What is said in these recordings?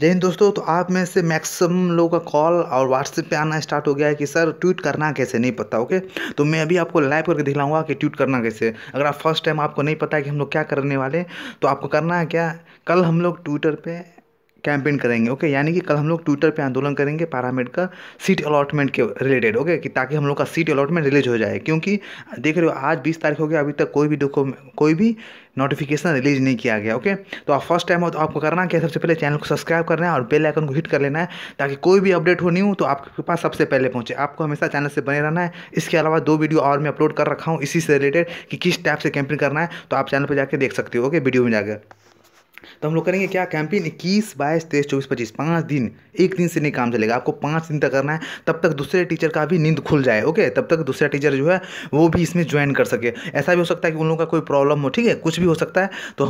जय दोस्तों तो आप में से मैक्सिमम लोगों का कॉल और व्हाट्सएप पे आना स्टार्ट हो गया है कि सर ट्वीट करना कैसे नहीं पता ओके तो मैं अभी आपको लाइव करके दिखलाऊंगा कि ट्वीट करना कैसे अगर आप फर्स्ट टाइम आपको नहीं पता है कि हम लोग क्या करने वाले तो आपको करना है क्या कल हम लोग ट्विटर पे कैंपेन करेंगे ओके यानी कि कल हम लोग ट्विटर पे आंदोलन करेंगे पैरामेड का सीट अलॉटमेंट के रिलेटेड ओके कि ताकि हम लोग का सीट अलॉटमेंट रिलीज हो जाए क्योंकि देख रहे हो आज बीस तारीख हो गया अभी तक कोई भी डॉक्यूमेंट कोई भी नोटिफिकेशन रिलीज नहीं किया गया ओके तो आप फर्स्ट टाइम हो तो आपको करना क्या सबसे पहले चैनल को सब्सक्राइब करना है और बेल आइकन को हिट कर लेना है ताकि कोई भी अपडेट हो नहीं हो तो आपके पास सबसे पहले पहुंचे आपको हमेशा चैनल से बने रहना है इसके अलावा दो वीडियो और मैं अपलोड कर रखा हूँ इसी से रिलेटेड कि किस टाइप से कैंपेन करना है तो आप चैनल पर जाकर देख सकते हो ओके वीडियो में जाकर तो हम लोग करेंगे क्या कैंपेन इक्कीस बाईस तेईस चौबीस पच्चीस पाँच दिन एक दिन से नहीं काम चलेगा आपको पाँच दिन तक करना है तब तक दूसरे टीचर का भी नींद खुल जाए ओके तब तक दूसरा टीचर जो है वो भी इसमें ज्वाइन कर सके ऐसा भी हो सकता है कि उन लोगों का कोई प्रॉब्लम हो ठीक है कुछ भी हो सकता है तो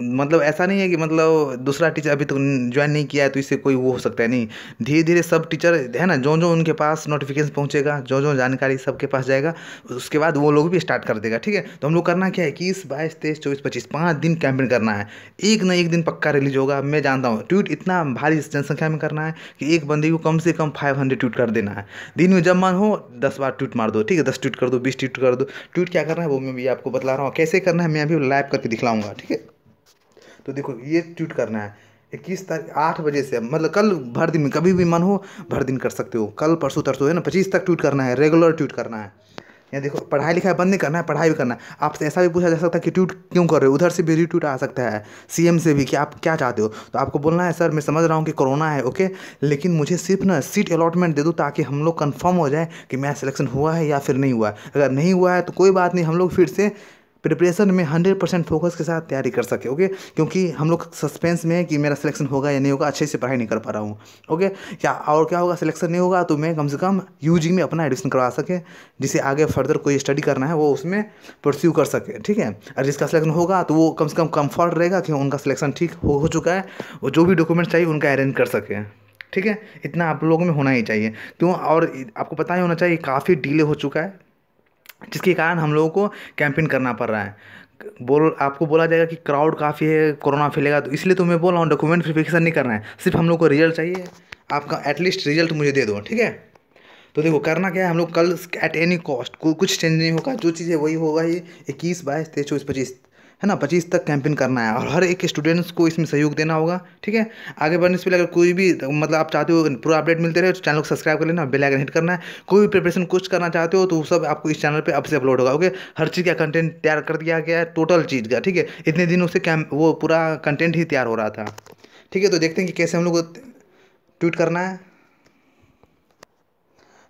मतलब ऐसा नहीं है कि मतलब दूसरा टीचर अभी तक तो ज्वाइन नहीं किया है तो इससे कोई वो हो सकता है नहीं धीरे धीरे सब टीचर है ना जो जो उनके पास नोटिफिकेशन पहुंचेगा जो जो जानकारी सबके पास जाएगा उसके बाद वो लोग भी स्टार्ट कर देगा ठीक है तो हम लोग करना क्या है इक्कीस बाईस तेईस चौबीस पच्चीस पाँच दिन कैंपेन करना है एक ना एक दिन पक्का रिलीज होगा मैं जानता हूँ ट्वीट इतना भारी जनसंख्या में करना है कि एक बंदे को कम से कम फाइव हंड्रेड ट्वीट कर देना है दिन में जब मन हो दस बार ट्वीट मार दो ठीक है दस ट्वीट कर दो बीस ट्वीट कर दो ट्वीट क्या करना है वो मैं भी आपको बता रहा हूँ कैसे करना है मैं अभी लाइव करके दिखलाऊंगा ठीक है तो देखो ये ट्वीट करना है इक्कीस तारीख आठ बजे से मतलब कल भर दिन में कभी भी मन हो भर दिन कर सकते हो कल परसों तरसों है ना पच्चीस तक ट्वीट करना है रेगुलर ट्वीट करना है या देखो पढ़ाई लिखाई बंद नहीं करना है पढ़ाई भी करना है आपसे ऐसा भी पूछा जा सकता है कि ट्वीट क्यों कर रहे हो उधर से भी रिट्वीट आ सकता है सीएम से भी कि आप क्या चाहते हो तो आपको बोलना है सर मैं समझ रहा हूँ कि कोरोना है ओके लेकिन मुझे सिर्फ ना सीट अलॉटमेंट दे दो ताकि हम लोग कन्फर्म हो जाए कि मेरा सिलेक्शन हुआ है या फिर नहीं हुआ है अगर नहीं हुआ है तो कोई बात नहीं हम लोग फिर से प्रिपरेशन में हंड्रेड परसेंट फोकस के साथ तैयारी कर सके ओके क्योंकि हम लोग सस्पेंस में है कि मेरा सिलेक्शन होगा या नहीं होगा अच्छे से पढ़ाई नहीं कर पा रहा हूँ ओके क्या और क्या होगा सिलेक्शन नहीं होगा तो मैं कम से कम यू में अपना एडमिशन करवा सके जिसे आगे फर्दर कोई स्टडी करना है वो उसमें परस्यू कर सके ठीक है और जिसका सिलेक्शन होगा तो वो कम से कम कम्फर्ट रहेगा कि उनका सिलेक्शन ठीक हो, हो चुका है वो जो भी डॉक्यूमेंट्स चाहिए उनका अरेंज कर सके ठीक है इतना आप लोगों में होना ही चाहिए क्यों और आपको पता ही होना चाहिए काफ़ी डीले हो चुका है जिसके कारण हम लोगों को कैंपेन करना पड़ रहा है बोल आपको बोला जाएगा कि क्राउड काफ़ी है कोरोना फैलेगा तो इसलिए तो मैं बोल रहा हूँ डॉक्यूमेंट वेरिफिकेशन नहीं करना है सिर्फ हम लोग को रिजल्ट चाहिए आपका एटलीस्ट रिजल्ट मुझे दे दो ठीक है तो देखो करना क्या है हम लोग कल एट एनी कॉस्ट को कुछ चेंज नहीं होगा जो चीज़ है वही होगा ही इक्कीस बाईस तेईस चौबीस पच्चीस है ना पच्चीस तक कैंपेन करना है और हर एक स्टूडेंट्स को इसमें सहयोग देना होगा ठीक है आगे बढ़ने से पहले अगर कोई भी मतलब आप चाहते हो पूरा अपडेट मिलते रहे तो चैनल को सब्सक्राइब कर लेना बेल आइकन हिट करना है कोई भी प्रिपरेशन कुछ करना चाहते हो तो वो सब आपको इस चैनल पर अब से अपलोड होगा ओके हर चीज़ का कंटेंट तैयार कर दिया गया है टोटल चीज़ का ठीक है इतने दिनों से कैम वो पूरा कंटेंट ही तैयार हो रहा था ठीक है तो देखते हैं कि कैसे हम लोग को ट्वीट करना है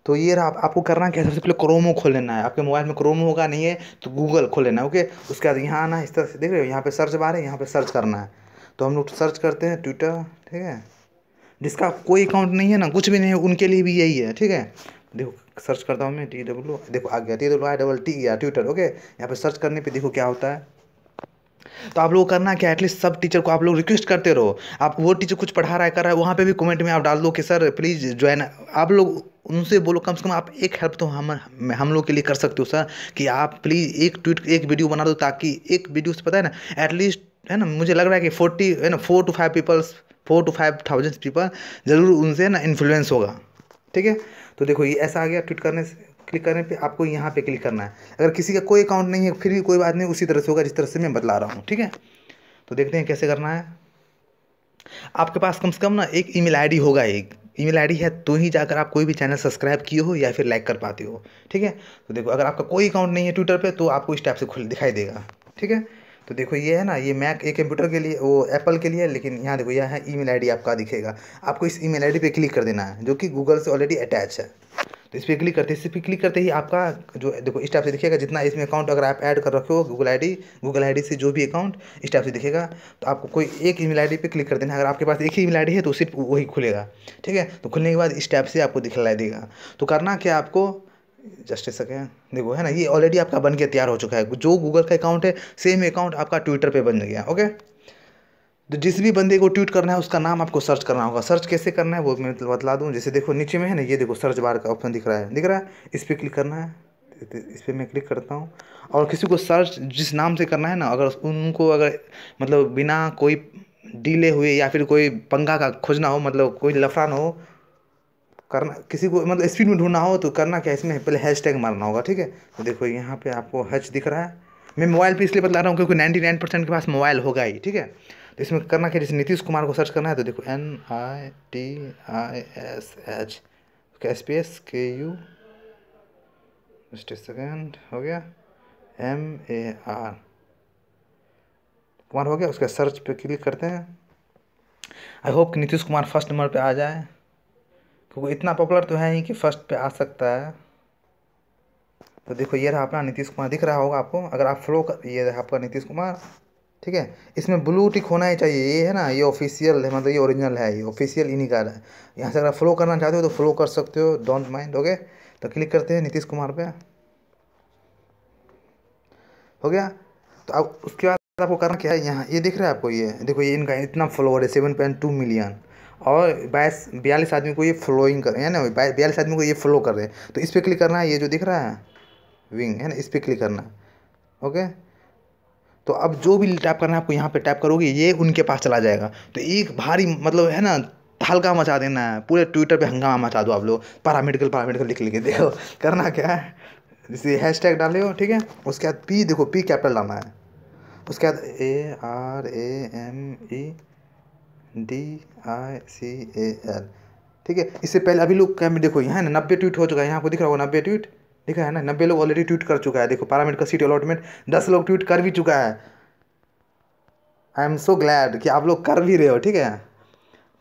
तो ये रहा आपको करना क्या है सबसे पहले क्रोमो खोल लेना है आपके मोबाइल में क्रोमो होगा नहीं है तो गूगल खोल लेना है ओके उसके बाद यहाँ आना है इस तरह से देख रहे हो यहाँ पे सर्च बार है यहाँ पे सर्च करना है तो हम लोग सर्च करते हैं ट्विटर ठीक है जिसका कोई अकाउंट नहीं है ना कुछ भी नहीं है उनके लिए भी यही है ठीक है देखो सर्च करता हूँ मैं टी डब्ल्यू देखो आ गया T W I double T या ट्विटर ओके यहाँ पर सर्च करने पर देखो क्या होता है तो आप लोग करना क्या एटलीस्ट सब टीचर को आप लोग रिक्वेस्ट करते रहो आप वो टीचर कुछ पढ़ा रहा है कर रहा है वहाँ पे भी कमेंट में आप डाल दो कि सर प्लीज़ ज्वाइन आप लोग उनसे बोलो कम से कम आप एक हेल्प तो हम हम लोग के लिए कर सकते हो सर कि आप प्लीज़ एक ट्वीट एक वीडियो बना दो ताकि एक वीडियो से पता है ना एटलीस्ट है ना मुझे लग रहा है कि फोर्टी है ना four two five peoples four two five thousand people ज़रूर उनसे ना इन्फ्लुएंस होगा ठीक है तो देखो ये ऐसा आ गया ट्वीट करने से क्लिक करने पे आपको यहाँ पे क्लिक करना है अगर किसी का कोई अकाउंट नहीं है फिर भी कोई बात नहीं उसी तरह से होगा जिस तरह से मैं बतला रहा हूँ ठीक है तो देखते हैं कैसे करना है आपके पास कम से कम ना एक ईमेल आईडी होगा एक ईमेल आईडी है तो ही जाकर आप कोई भी चैनल सब्सक्राइब किए हो या फिर लाइक कर पाते हो ठीक है तो देखो अगर आपका कोई अकाउंट नहीं है ट्विटर पर तो आपको इस टाइप से खुल दिखाई देगा ठीक है तो देखो ये है ना ये मैक एक कंप्यूटर के लिए वो एप्पल के लिए लेकिन यहाँ देखो यह है ईमेल आईडी आपका दिखेगा आपको इस ईमेल आईडी पे क्लिक कर देना है जो कि गूगल से ऑलरेडी अटैच है तो इस पर क्लिक करते इस पर क्लिक करते ही आपका जो देखो इस टाइप से दिखेगा जितना इसमें अकाउंट अगर आप ऐड कर रखे हो गूगल आई गूगल आई से जो भी अकाउंट इस टाइप से दिखेगा तो आपको कोई एक ईमेल आई पे क्लिक कर देना अगर आपके पास एक ही ईमेल आई है तो सिर्फ वही खुलेगा ठीक है तो खुलने के बाद इस टाइप से आपको दिखलाई देगा तो करना क्या आपको जस्ट सकें देखो है ना ये ऑलरेडी आपका बन के तैयार हो चुका है जो गूगल का अकाउंट है सेम अकाउंट आपका ट्विटर पे बन गया ओके तो जिस भी बंदे को ट्वीट करना है उसका नाम आपको सर्च करना होगा सर्च कैसे करना है वो मैं तो बतला दूँ जैसे देखो नीचे में है ना ये देखो सर्च बार का ऑप्शन दिख रहा है दिख रहा है इस पर क्लिक करना है इस पर मैं क्लिक करता हूँ और किसी को सर्च जिस नाम से करना है ना अगर उनको अगर मतलब बिना कोई डीले हुए या फिर कोई पंगा का खोजना हो मतलब कोई लफड़ा ना हो करना किसी को मतलब स्पीड में ढूंढना हो तो करना क्या इसमें पहले हैश टैग मारना होगा ठीक है तो देखो यहाँ पे आपको हैच दिख रहा है मैं मोबाइल पे इसलिए बता रहा हूँ क्योंकि नाइन्टी नाइन परसेंट के पास मोबाइल होगा ही ठीक है तो इसमें करना क्या जैसे नीतीश कुमार को सर्च करना है तो देखो N I T I S H S P S K U second हो गया एम ए आर कुमार हो गया उसके सर्च पे क्लिक करते हैं आई होप कि नीतीश कुमार फर्स्ट नंबर पे आ जाए क्योंकि इतना पॉपुलर तो है ही कि फर्स्ट पे आ सकता है तो देखो ये रहा अपना नीतीश कुमार दिख रहा होगा आपको अगर आप फ्लो कर ये रहा आपका नीतीश कुमार ठीक है इसमें ब्लू टिक होना ही चाहिए ये है ना ये ऑफिशियल है मतलब ये ओरिजिनल है ये ऑफिशियल इन्हीं का है यहाँ से अगर फ्लो करना चाहते हो तो फ्लो कर सकते हो डोंट माइंड ओके तो क्लिक करते हैं नीतीश कुमार पे हो गया तो अब उसके बाद आपको करना क्या है यहाँ ये दिख रहा है आपको ये देखो ये इनका इतना फॉलोअर है सेवन पॉइंट टू मिलियन और बाईस बयालीस आदमी को ये फ्लोइंग कर रहे हैं ना बयालीस आदमी को ये फ्लो कर रहे हैं तो इस पर क्लिक करना है ये जो दिख रहा है विंग है ना इस पर क्लिक करना ओके तो अब जो भी टाइप करना है आपको यहाँ पे टाइप करोगे ये उनके पास चला जाएगा तो एक भारी मतलब है ना हल्का मचा देना है पूरे ट्विटर पे हंगामा मचा दो आप लोग पैरामेडिकल पैरामेडिकल लिख लिख देखो करना क्या है जैसे हैश टैग डाले हो ठीक है उसके बाद पी देखो पी कैपिटल डालना है उसके बाद A R A M E D I C A L ठीक है इससे पहले अभी लोग क्या देखो यहाँ ना नब्बे ट्वीट हो चुका है यहाँ को दिख रहा होगा नब्बे ट्वीट देखा है ना नब्बे लोग ऑलरेडी ट्वीट कर चुका है देखो पारामेडिकल का सीट अलॉटमेंट दस लोग ट्वीट कर भी चुका है आई एम सो ग्लैड कि आप लोग कर भी रहे हो ठीक है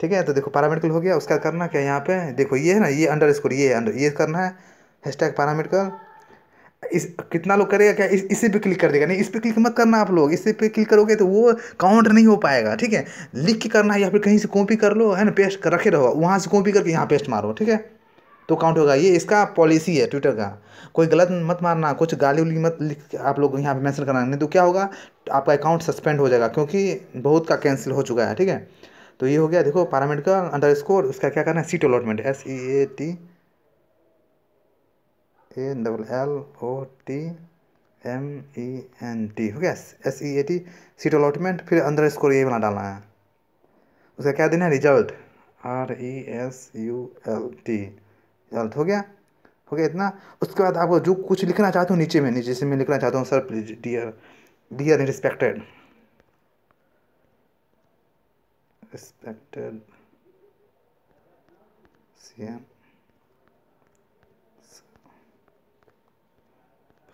ठीक है तो देखो पारामेडिकल हो गया उसका करना क्या यहाँ पे देखो ये है ना ये अंडर स्कोर ये अंडर ये करना है हैश टैग इस कितना लोग करेगा क्या इस इसी पे क्लिक कर देगा नहीं इस पे क्लिक मत करना आप लोग इसी पे क्लिक करोगे तो वो काउंट नहीं हो पाएगा ठीक है लिख के करना है या फिर कहीं से कॉपी कर लो है ना पेस्ट कर रखे रहो वहाँ से कॉपी करके यहाँ पेस्ट मारो ठीक है तो काउंट होगा ये इसका पॉलिसी है ट्विटर का कोई गलत मत मारना कुछ गाली उली मत लिख आप लोग यहाँ पे मैंसन करना नहीं तो क्या होगा आपका अकाउंट सस्पेंड हो जाएगा क्योंकि बहुत का कैंसिल हो चुका है ठीक है तो ये हो गया देखो पारामेंट का अंडर स्कोर उसका क्या करना है seat allotment S E A T A double L O T M E N T हो गया S E A T seat allotment फिर अंडर स्कोर ये वाला डालना है उसका क्या देना है result R E S U L T गलत हो गया हो गया इतना उसके बाद आपको जो कुछ लिखना चाहते हो नीचे में नीचे से मैं लिखना चाहता हूँ sir please dear dear and respected respected C M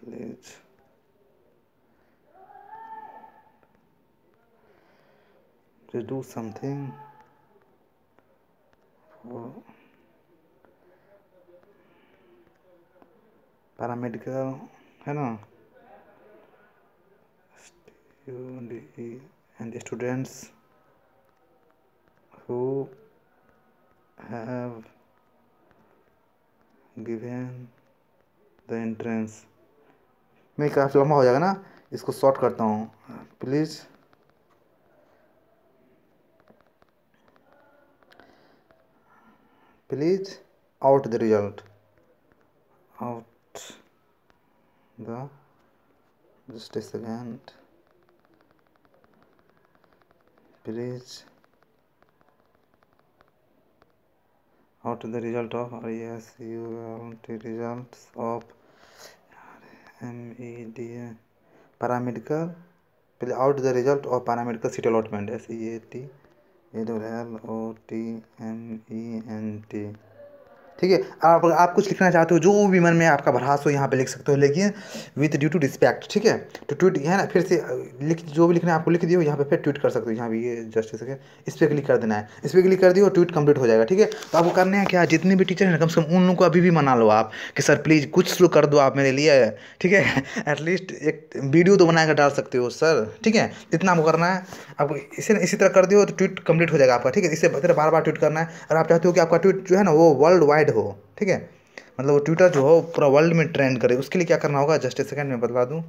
please to do something medical है ना and students who have given the entrance मैं काफ़ी लंबा हो जाएगा ना इसको शॉर्ट करता हूँ please please out the result out the just a second please out the result of the results of M E D. paramedical out the result of paramedical seat allotment S E A T L O T M E N T ठीक है आप आप कुछ लिखना चाहते हो जो भी मन में आपका भरास हो यहाँ पे लिख सकते हो लेकिन विथ ड्यू टू रिस्पेक्ट ठीक है तो ट्वीट है ना फिर से लिख जो भी लिखना है आपको लिख दियो यहाँ पे फिर ट्वीट कर सकते हो यहाँ भी ये जस्ट इस पर क्लिक कर देना है इस पर क्लिक कर दियो ट्वीट कंप्लीट हो जाएगा ठीक है तो आपको करने हैं क्या जितने भी टीचर हैं कम से कम उन लोगों को अभी भी मना लो आप कि सर प्लीज़ कुछ तो कर दो आप मेरे लिए ठीक है एटलीस्ट एक वीडियो तो बनाकर डाल सकते हो सर ठीक है इतना आपको करना है आपको इसे इसी तरह कर दियो तो ट्वीट कंप्लीट हो जाएगा आपका ठीक है इससे बार बार ट्वीट करना है और आप चाहते हो कि आपका ट्वीट जो है ना वो वर्ल्ड वाइड वाइड हो ठीक है मतलब वो ट्विटर जो हो पूरा वर्ल्ड में ट्रेंड करे उसके लिए क्या करना होगा जस्ट ए सेकेंड में बतला दूँ